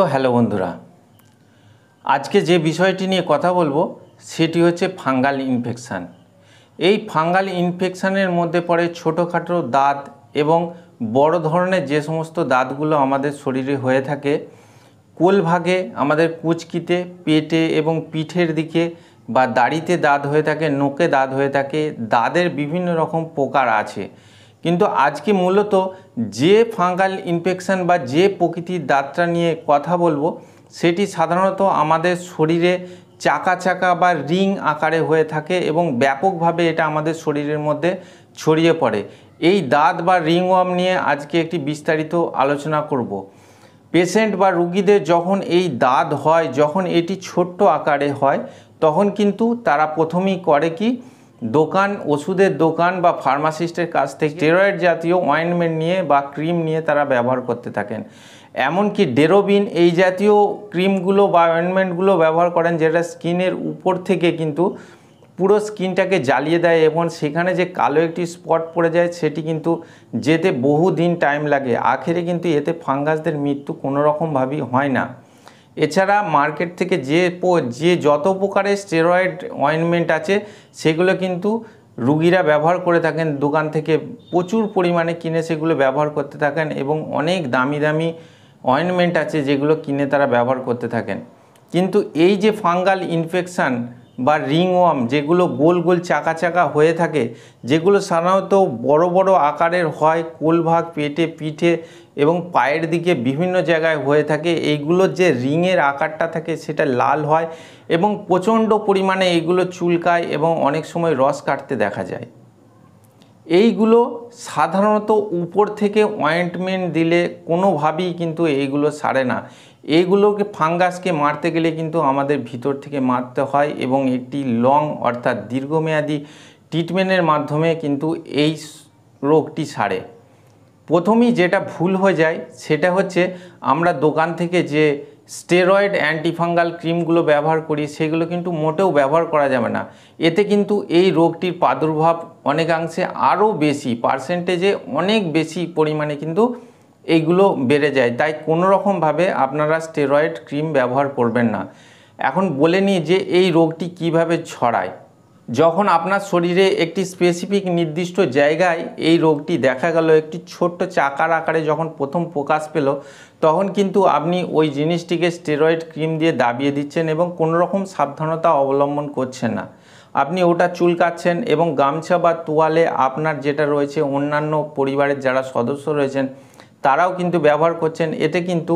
তো হ্যালো বন্ধুরা আজকে যে বিষয়টি নিয়ে কথা বলবো সেটি হচ্ছে ফাঙ্গাল ইনফেকশান এই ফাঙ্গাল ইনফেকশানের মধ্যে পড়ে ছোটোখাটো দাঁত এবং বড় ধরনের যে সমস্ত দাঁতগুলো আমাদের শরীরে হয়ে থাকে কোলভাগে আমাদের কুচকিতে পেটে এবং পিঠের দিকে বা দাড়িতে দাঁত হয়ে থাকে নোকে দাঁত হয়ে থাকে দাঁতের বিভিন্ন রকম পোকার আছে কিন্তু আজকে মূলত যে ফাঙ্গাল ইনফেকশান বা যে প্রকৃতির দাঁতটা নিয়ে কথা বলবো সেটি সাধারণত আমাদের শরীরে চাকা চাকা বা রিং আকারে হয়ে থাকে এবং ব্যাপকভাবে এটা আমাদের শরীরের মধ্যে ছড়িয়ে পড়ে এই দাঁত বা রিং ওয়াম নিয়ে আজকে একটি বিস্তারিত আলোচনা করব। পেশেন্ট বা রুগীদের যখন এই দাঁত হয় যখন এটি ছোট্ট আকারে হয় তখন কিন্তু তারা প্রথমেই করে কি দোকান ওষুধের দোকান বা ফার্মাসিস্টের কাছ থেকে স্টেরয়েড জাতীয় অয়েন্টমেন্ট নিয়ে বা ক্রিম নিয়ে তারা ব্যবহার করতে থাকেন এমনকি ডেরোবিন এই জাতীয় ক্রিমগুলো বা অয়েন্টমেন্টগুলো ব্যবহার করেন যেটা স্কিনের উপর থেকে কিন্তু পুরো স্কিনটাকে জ্বালিয়ে দেয় এবং সেখানে যে কালো একটি স্পট পড়ে যায় সেটি কিন্তু যেতে বহু দিন টাইম লাগে আখেরে কিন্তু এতে ফাঙ্গাসদের মৃত্যু কোনোরকমভাবেই হয় না এছাড়া মার্কেট থেকে যে যে যত প্রকারের স্টেরয়েড অয়েনমেন্ট আছে সেগুলো কিন্তু রুগীরা ব্যবহার করে থাকেন দোকান থেকে প্রচুর পরিমাণে কিনে সেগুলো ব্যবহার করতে থাকেন এবং অনেক দামি দামি অয়েনমেন্ট আছে যেগুলো কিনে তারা ব্যবহার করতে থাকেন কিন্তু এই যে ফাঙ্গাল ইনফেকশান বা রিংওয়ার্ম যেগুলো গোল গোল চাকা চাকা হয়ে থাকে যেগুলো সাধারণত বড় বড় আকারের হয় কোলভাগ পেটে পিঠে এবং পায়ের দিকে বিভিন্ন জায়গায় হয়ে থাকে এইগুলোর যে রিংয়ের আকারটা থাকে সেটা লাল হয় এবং প্রচণ্ড পরিমাণে এইগুলো চুলকায় এবং অনেক সময় রস কাটতে দেখা যায় এইগুলো সাধারণত উপর থেকে অয়েন্টমেন্ট দিলে কোনোভাবেই কিন্তু এইগুলো সারে না এইগুলোকে ফাঙ্গাসকে মারতে গেলে কিন্তু আমাদের ভিতর থেকে মারতে হয় এবং একটি লং অর্থাৎ দীর্ঘমেয়াদী ট্রিটমেন্টের মাধ্যমে কিন্তু এই রোগটি সারে প্রথমেই যেটা ভুল হয়ে যায় সেটা হচ্ছে আমরা দোকান থেকে যে স্টেরয়েড অ্যান্টিফাঙ্গাল ক্রিমগুলো ব্যবহার করি সেগুলো কিন্তু মোটেও ব্যবহার করা যাবে না এতে কিন্তু এই রোগটির প্রাদুর্ভাব অনেকাংশে আরও বেশি পার্সেন্টেজে অনেক বেশি পরিমাণে কিন্তু এইগুলো বেড়ে যায় তাই কোনো রকমভাবে আপনারা স্টেরয়েড ক্রিম ব্যবহার করবেন না এখন বলে নিই যে এই রোগটি কিভাবে ছড়ায় যখন আপনার শরীরে একটি স্পেসিফিক নির্দিষ্ট জায়গায় এই রোগটি দেখা গেল একটি ছোট্ট চাকার আকারে যখন প্রথম প্রকাশ পেল তখন কিন্তু আপনি ওই জিনিসটিকে স্টেরয়েড ক্রিম দিয়ে দাবিয়ে দিচ্ছেন এবং কোনোরকম সাবধানতা অবলম্বন করছেন না আপনি ওটা চুলকাচ্ছেন এবং গামছা বা তোয়ালে আপনার যেটা রয়েছে অন্যান্য পরিবারের যারা সদস্য রয়েছেন তারাও কিন্তু ব্যবহার করছেন এতে কিন্তু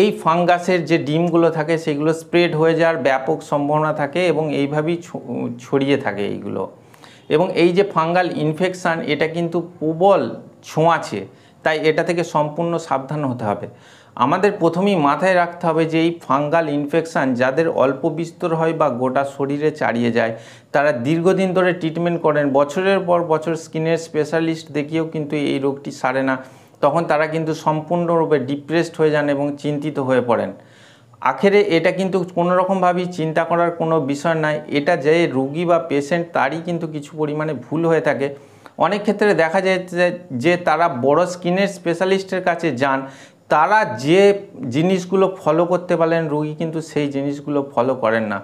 এই ফাঙ্গাসের যে ডিমগুলো থাকে সেগুলো স্প্রেড হয়ে যাওয়ার ব্যাপক সম্ভাবনা থাকে এবং এইভাবেই ছড়িয়ে থাকে এইগুলো এবং এই যে ফাঙ্গাল ইনফেকশান এটা কিন্তু প্রবল ছোঁয়াছে তাই এটা থেকে সম্পূর্ণ সাবধান হতে হবে আমাদের প্রথমেই মাথায় রাখতে হবে যে এই ফাঙ্গাল ইনফেকশান যাদের অল্প বিস্তর হয় বা গোটা শরীরে চারিয়ে যায় তারা দীর্ঘদিন ধরে ট্রিটমেন্ট করেন বছরের পর বছর স্কিনের স্পেশালিস্ট দেখিয়েও কিন্তু এই রোগটি সারে না তখন তারা কিন্তু সম্পূর্ণরূপে ডিপ্রেসড হয়ে যান এবং চিন্তিত হয়ে পড়েন আখেরে এটা কিন্তু কোনো চিন্তা করার কোনো বিষয় নাই এটা যে রুগী বা পেশেন্ট তারই কিন্তু কিছু পরিমাণে ভুল হয়ে থাকে অনেক ক্ষেত্রে দেখা যায় যে তারা বড় স্কিনের স্পেশালিস্টের কাছে যান তারা যে জিনিসগুলো ফলো করতে পারেন রুগী কিন্তু সেই জিনিসগুলো ফলো করেন না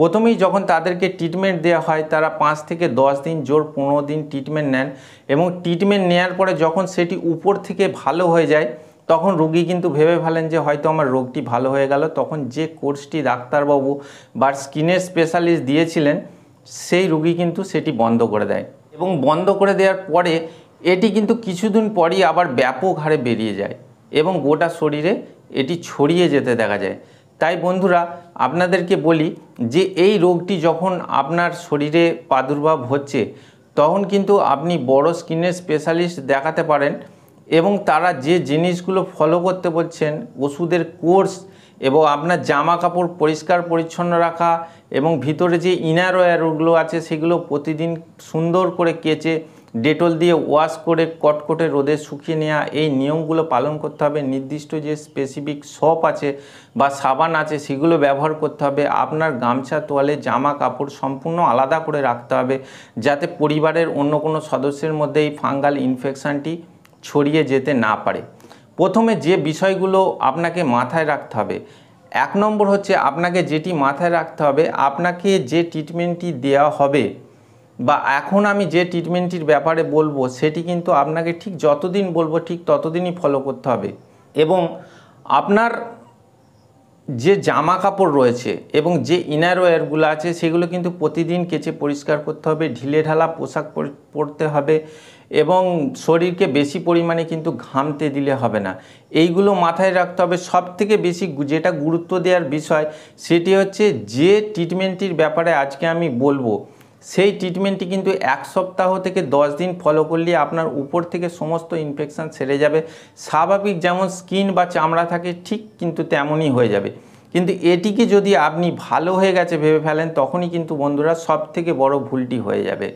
প্রথমেই যখন তাদেরকে ট্রিটমেন্ট দেওয়া হয় তারা পাঁচ থেকে দশ দিন জোর পনেরো দিন ট্রিটমেন্ট নেন এবং ট্রিটমেন্ট নেওয়ার পরে যখন সেটি উপর থেকে ভালো হয়ে যায় তখন রুগী কিন্তু ভেবে ফেলেন যে হয়তো আমার রোগটি ভালো হয়ে গেল তখন যে কোর্সটি ডাক্তারবাবু বা স্কিনের স্পেশালিস্ট দিয়েছিলেন সেই রুগী কিন্তু সেটি বন্ধ করে দেয় এবং বন্ধ করে দেওয়ার পরে এটি কিন্তু কিছুদিন পরই আবার ব্যাপক হারে বেরিয়ে যায় এবং গোটা শরীরে এটি ছড়িয়ে যেতে দেখা যায় তাই বন্ধুরা আপনাদেরকে বলি যে এই রোগটি যখন আপনার শরীরে প্রাদুর্ভাব হচ্ছে তখন কিন্তু আপনি বড় স্কিনের স্পেশালিস্ট দেখাতে পারেন এবং তারা যে জিনিসগুলো ফলো করতে বলছেন ওষুধের কোর্স এবং আপনার জামা কাপড় পরিষ্কার পরিচ্ছন্ন রাখা এবং ভিতরে যে ইনার আছে সেগুলো প্রতিদিন সুন্দর করে কেচে ডেটল দিয়ে ওয়াশ করে কটকটে রোদে শুকিয়ে নেওয়া এই নিয়মগুলো পালন করতে হবে নির্দিষ্ট যে স্পেসিফিক সপ আছে বা সাবান আছে সেগুলো ব্যবহার করতে হবে আপনার গামছা তোয়ালে জামা কাপড় সম্পূর্ণ আলাদা করে রাখতে হবে যাতে পরিবারের অন্য কোনো সদস্যের মধ্যে এই ফাঙ্গাল ইনফেকশানটি ছড়িয়ে যেতে না পারে প্রথমে যে বিষয়গুলো আপনাকে মাথায় রাখতে হবে এক নম্বর হচ্ছে আপনাকে যেটি মাথায় রাখতে হবে আপনাকে যে ট্রিটমেন্টটি দেওয়া হবে বা এখন আমি যে ট্রিটমেন্টটির ব্যাপারে বলবো সেটি কিন্তু আপনাকে ঠিক যতদিন বলবো ঠিক ততদিনই ফলো করতে হবে এবং আপনার যে জামা কাপড় রয়েছে এবং যে ইনারওয়্যারগুলো আছে সেগুলো কিন্তু প্রতিদিন কেচে পরিষ্কার করতে হবে ঢিলে ঢালা পোশাক পরতে হবে এবং শরীরকে বেশি পরিমাণে কিন্তু ঘামতে দিলে হবে না এইগুলো মাথায় রাখতে হবে সব থেকে বেশি যেটা গুরুত্ব দেওয়ার বিষয় সেটি হচ্ছে যে ট্রিটমেন্টটির ব্যাপারে আজকে আমি বলবো সেই ট্রিটমেন্টটি কিন্তু এক সপ্তাহ থেকে দশ দিন ফলো করলে আপনার উপর থেকে সমস্ত ইনফেকশান সেরে যাবে স্বাভাবিক যেমন স্কিন বা চামড়া থাকে ঠিক কিন্তু তেমনই হয়ে যাবে কিন্তু এটিকে যদি আপনি ভালো হয়ে গেছে ভেবে ফেলেন তখনই কিন্তু বন্ধুরা সব থেকে বড় ভুলটি হয়ে যাবে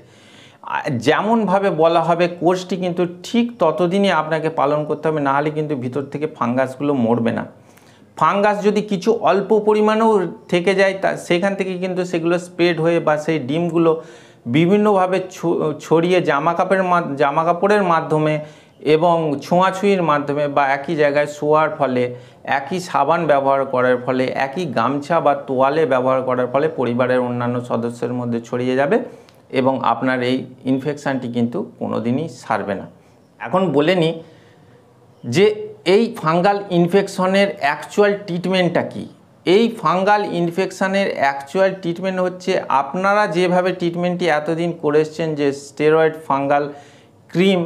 যেমনভাবে বলা হবে কোর্সটি কিন্তু ঠিক ততদিনই আপনাকে পালন করতে হবে নাহলে কিন্তু ভিতর থেকে ফাঙ্গাসগুলো মরবে না ফাঙ্গাস যদি কিছু অল্প পরিমাণেও থেকে যায় তা সেখান থেকে কিন্তু সেগুলো স্প্রেড হয়ে বা সেই ডিমগুলো বিভিন্নভাবে ছড়িয়ে জামা কাপড়ের জামা কাপড়ের মাধ্যমে এবং ছোঁয়াছুঁয়ির মাধ্যমে বা একই জায়গায় শোয়ার ফলে একই সাবান ব্যবহার করার ফলে একই গামছা বা তোয়ালে ব্যবহার করার ফলে পরিবারের অন্যান্য সদস্যের মধ্যে ছড়িয়ে যাবে এবং আপনার এই ইনফেকশানটি কিন্তু কোনোদিনই সারবে না এখন বলে নিই যে এই ফাঙ্গাল ইনফেকশনের অ্যাকচুয়াল ট্রিটমেন্টটা কী এই ফাঙ্গাল ইনফেকশানের অ্যাকচুয়াল ট্রিটমেন্ট হচ্ছে আপনারা যেভাবে ট্রিটমেন্টটি এতদিন করে এসছেন যে স্টেরয়েড ফাঙ্গাল ক্রিম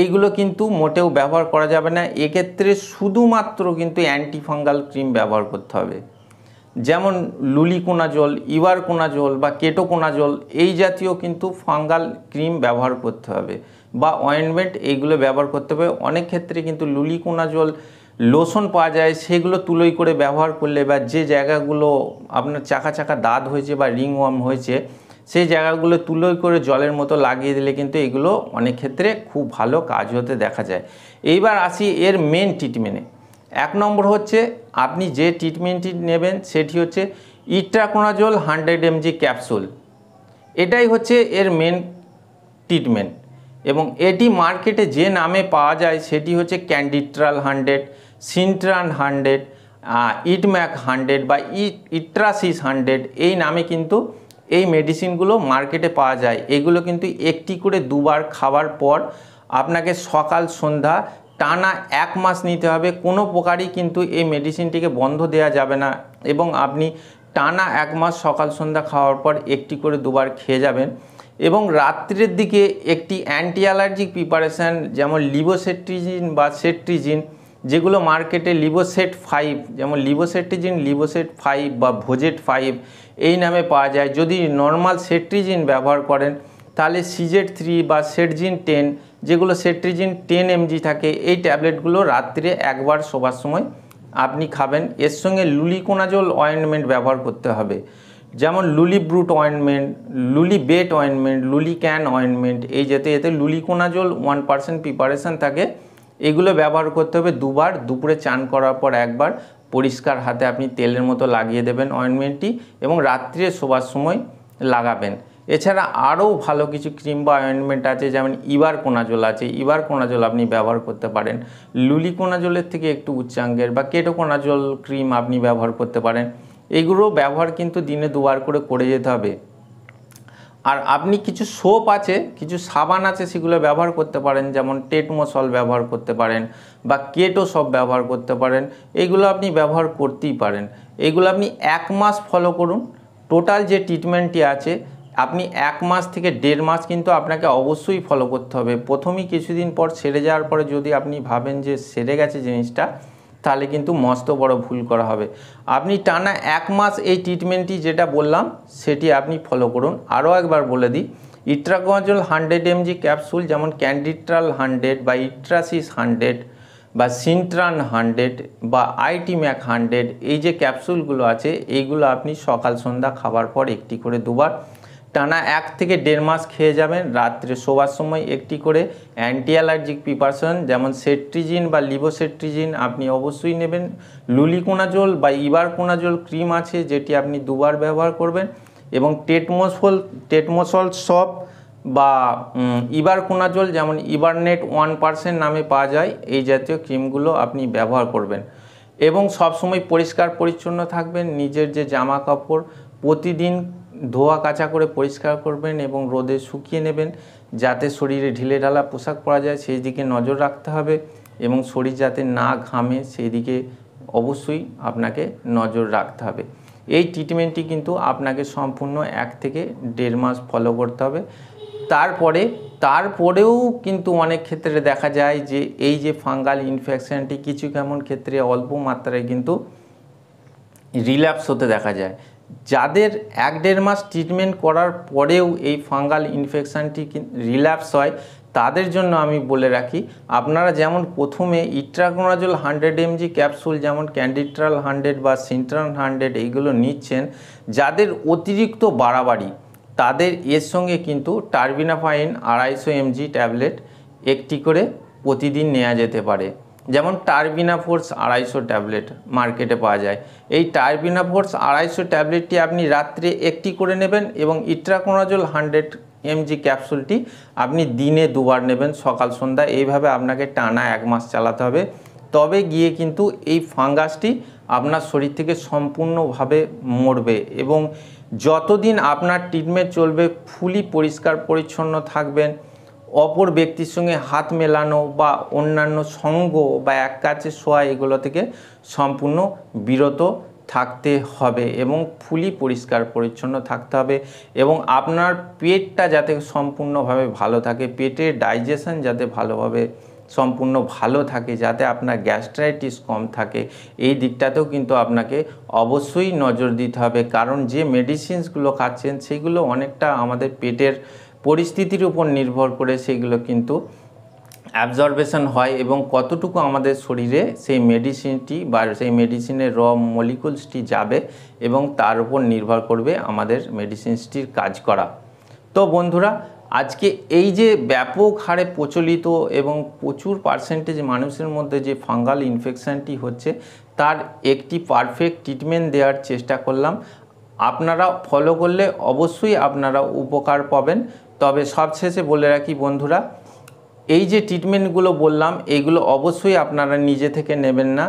এইগুলো কিন্তু মোটেও ব্যবহার করা যাবে না এক্ষেত্রে শুধুমাত্র কিন্তু অ্যান্টি ফাঙ্গাল ক্রিম ব্যবহার করতে হবে যেমন লুলিকোনাজল জল বা কেটোকোনাজল এই জাতীয় কিন্তু ফাঙ্গাল ক্রিম ব্যবহার করতে হবে বা অয়েন্টমেন্ট এইগুলো ব্যবহার করতে হবে অনেক ক্ষেত্রে কিন্তু লুলিকোনা জল লোশন পাওয়া যায় সেগুলো তুলোই করে ব্যবহার করলে বা যে জায়গাগুলো আপনার চাকা চাকা দাঁত হয়েছে বা রিং ওয়ার্ম হয়েছে সেই জায়গাগুলো তুলোই করে জলের মতো লাগিয়ে দিলে কিন্তু এগুলো অনেক ক্ষেত্রে খুব ভালো কাজ হতে দেখা যায় এইবার আসি এর মেন ট্রিটমেন্টে এক নম্বর হচ্ছে আপনি যে ট্রিটমেন্টটি নেবেন সেটি হচ্ছে ইট্রাকোনাজল হান্ড্রেড এমজি ক্যাপসুল এটাই হচ্ছে এর মেন ট্রিটমেন্ট এবং এটি মার্কেটে যে নামে পাওয়া যায় সেটি হচ্ছে Canditral hundred Sintran hundred Itmac hundred বা ইট্রাসিস হান্ড্রেড এই নামে কিন্তু এই মেডিসিনগুলো মার্কেটে পাওয়া যায় এগুলো কিন্তু একটি করে দুবার খাওয়ার পর আপনাকে সকাল সন্ধ্যা টানা এক মাস নিতে হবে কোনো প্রকারই কিন্তু এই মেডিসিনটিকে বন্ধ দেওয়া যাবে না এবং আপনি টানা এক মাস সকাল সন্ধ্যা খাওয়ার পর একটি করে দুবার খেয়ে যাবেন এবং রাত্রের দিকে একটি অ্যান্টি অ্যালার্জিক প্রিপারেশান যেমন লিবোসেট্রিজিন বা সেট্রিজিন যেগুলো মার্কেটে লিবোসেট ফাইভ যেমন লিবোসেট্রিজিন লিবোসেট ফাইভ বা ভোজেট ফাইভ এই নামে পাওয়া যায় যদি নর্মাল সেট্রিজিন ব্যবহার করেন তাহলে সিজেট থ্রি বা সেটজিন টেন যেগুলো সেট্রিজিন টেন এমজি থাকে এই ট্যাবলেটগুলো রাত্রে একবার শোবার সময় আপনি খাবেন এর সঙ্গে লুলিকোনাজল অয়েন্টমেন্ট ব্যবহার করতে হবে যেমন লুলি লুলিব্রুট অয়েন্টমেন্ট বেট অয়েন্টমেন্ট লুলিক্যান অয়েন্টমেন্ট এই যেতে যেতে এতে জল ওয়ান পার্সেন্ট প্রিপারেশান থাকে এগুলো ব্যবহার করতে হবে দুবার দুপুরে চান করার পর একবার পরিষ্কার হাতে আপনি তেলের মতো লাগিয়ে দেবেন অয়েন্টমেন্টটি এবং রাত্রে শোবার সময় লাগাবেন এছাড়া আরও ভালো কিছু ক্রিম বা অয়েন্টমেন্ট আছে যেমন ইবার কোনাজল আছে ইবার কোনাজল আপনি ব্যবহার করতে পারেন লুলি কোনাজলের থেকে একটু উচ্চাঙ্গের বা কেটো কোনাজল ক্রিম আপনি ব্যবহার করতে পারেন এগুলো ব্যবহার কিন্তু দিনে দুবার করে করে যেতে হবে আর আপনি কিছু সোপ আছে কিছু সাবান আছে সেগুলো ব্যবহার করতে পারেন যেমন টেটমোসল ব্যবহার করতে পারেন বা কেটো সব ব্যবহার করতে পারেন এগুলো আপনি ব্যবহার করতেই পারেন এগুলো আপনি এক মাস ফলো করুন টোটাল যে ট্রিটমেন্টটি আছে আপনি এক মাস থেকে দেড় মাস কিন্তু আপনাকে অবশ্যই ফলো করতে হবে প্রথমেই কিছুদিন পর সেরে যাওয়ার পরে যদি আপনি ভাবেন যে সেরে গেছে জিনিসটা তাহলে কিন্তু মস্ত বড় ভুল করা হবে আপনি টানা এক মাস এই ট্রিটমেন্টটি যেটা বললাম সেটি আপনি ফলো করুন আরও একবার বলে দিই ইট্রাগজল হান্ড্রেড এমজি ক্যাপসুল যেমন ক্যান্ডিট্রাল হান্ড্রেড বা ইট্রাসিস হান্ড্রেড বা সিনট্রান হান্ড্রেড বা আইটি ম্যাক হান্ড্রেড এই যে ক্যাপসুলগুলো আছে এইগুলো আপনি সকাল সন্ধ্যা খাবার পর একটি করে দুবার টানা এক থেকে দেড় মাস খেয়ে যাবেন রাত্রে শোবার সময় একটি করে অ্যান্টি অ্যালার্জিক প্রিপারেশন যেমন সেট্রিজিন বা লিভোসেট্রিজিন আপনি অবশ্যই নেবেন লুলিকোনাজল বা কোনাজোল ক্রিম আছে যেটি আপনি দুবার ব্যবহার করবেন এবং টেটমোসল টেটমোসল সপ বা ইবারকোনাজল যেমন ইবারনেট ওয়ান পার্সেন্ট নামে পাওয়া যায় এই জাতীয় ক্রিমগুলো আপনি ব্যবহার করবেন এবং সবসময় পরিষ্কার পরিচ্ছন্ন থাকবেন নিজের যে জামা কাপড় প্রতিদিন ধোয়া কাচা করে পরিষ্কার করবেন এবং রোদে শুকিয়ে নেবেন যাতে শরীরে ঢিলে ঢালা পোশাক পরা যায় সেই দিকে নজর রাখতে হবে এবং শরীর যাতে না ঘামে সেই দিকে অবশ্যই আপনাকে নজর রাখতে হবে এই ট্রিটমেন্টটি কিন্তু আপনাকে সম্পূর্ণ এক থেকে দেড় মাস ফলো করতে হবে তারপরে তারপরেও কিন্তু অনেক ক্ষেত্রে দেখা যায় যে এই যে ফাঙ্গাল ইনফেকশানটি কিছু কেমন ক্ষেত্রে অল্প মাত্রায় কিন্তু রিল্যাপস হতে দেখা যায় যাদের এক দেড় মাস ট্রিটমেন্ট করার পরেও এই ফাঙ্গাল ইনফেকশানটি রিল্যাপস হয় তাদের জন্য আমি বলে রাখি আপনারা যেমন প্রথমে ইট্রাকোনাজল হান্ড্রেড এমজি ক্যাপসুল যেমন ক্যান্ডিট্রাল হান্ড্রেড বা সিন্ট্রান হান্ড্রেড এইগুলো নিচ্ছেন যাদের অতিরিক্ত বাড়াবাড়ি তাদের এর সঙ্গে কিন্তু টার্বিনাফাইন আড়াইশো এমজি ট্যাবলেট একটি করে প্রতিদিন নেওয়া যেতে পারে যেমন টার্বিনা ফোর্স আড়াইশো ট্যাবলেট মার্কেটে পাওয়া যায় এই টার্বিনা ফোর্স আড়াইশো ট্যাবলেটটি আপনি রাত্রে একটি করে নেবেন এবং ইট্রাকোনাজল হান্ড্রেড এমজি ক্যাপসুলটি আপনি দিনে দুবার নেবেন সকাল সন্ধ্যা এইভাবে আপনাকে টানা এক মাস চালাতে হবে তবে গিয়ে কিন্তু এই ফাঙ্গাসটি আপনার শরীর থেকে সম্পূর্ণভাবে মরবে এবং যতদিন আপনার ট্রিটমেন্ট চলবে ফুলি পরিষ্কার পরিচ্ছন্ন থাকবেন অপর ব্যক্তির সঙ্গে হাত মেলানো বা অন্যান্য সঙ্গ বা এক কাছে শোয়া এগুলো থেকে সম্পূর্ণ বিরত থাকতে হবে এবং ফুলি পরিষ্কার পরিচ্ছন্ন থাকতে হবে এবং আপনার পেটটা যাতে সম্পূর্ণভাবে ভালো থাকে পেটের ডাইজেশন যাতে ভালোভাবে সম্পূর্ণ ভালো থাকে যাতে আপনার গ্যাস্ট্রাইটিস কম থাকে এই দিকটাতেও কিন্তু আপনাকে অবশ্যই নজর দিতে হবে কারণ যে মেডিসিনসগুলো খাচ্ছেন সেগুলো অনেকটা আমাদের পেটের পরিস্থিতির উপর নির্ভর করে সেগুলো কিন্তু অ্যাবজর্বেশন হয় এবং কতটুকু আমাদের শরীরে সেই মেডিসিনটি বা সেই মেডিসিনের র মলিকুলসটি যাবে এবং তার উপর নির্ভর করবে আমাদের মেডিসিনসটির কাজ করা তো বন্ধুরা আজকে এই যে ব্যাপক হারে প্রচলিত এবং প্রচুর পার্সেন্টেজ মানুষের মধ্যে যে ফাঙ্গাল ইনফেকশানটি হচ্ছে তার একটি পারফেক্ট ট্রিটমেন্ট দেওয়ার চেষ্টা করলাম আপনারা ফলো করলে অবশ্যই আপনারা উপকার পাবেন তবে সবশেষে বলে রাখি বন্ধুরা এই যে ট্রিটমেন্টগুলো বললাম এইগুলো অবশ্যই আপনারা নিজে থেকে নেবেন না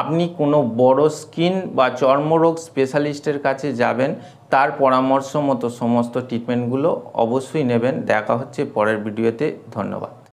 আপনি কোনো বড় স্কিন বা চর্মরোগ স্পেশালিস্টের কাছে যাবেন তার পরামর্শ মতো সমস্ত ট্রিটমেন্টগুলো অবশ্যই নেবেন দেখা হচ্ছে পরের ভিডিওতে ধন্যবাদ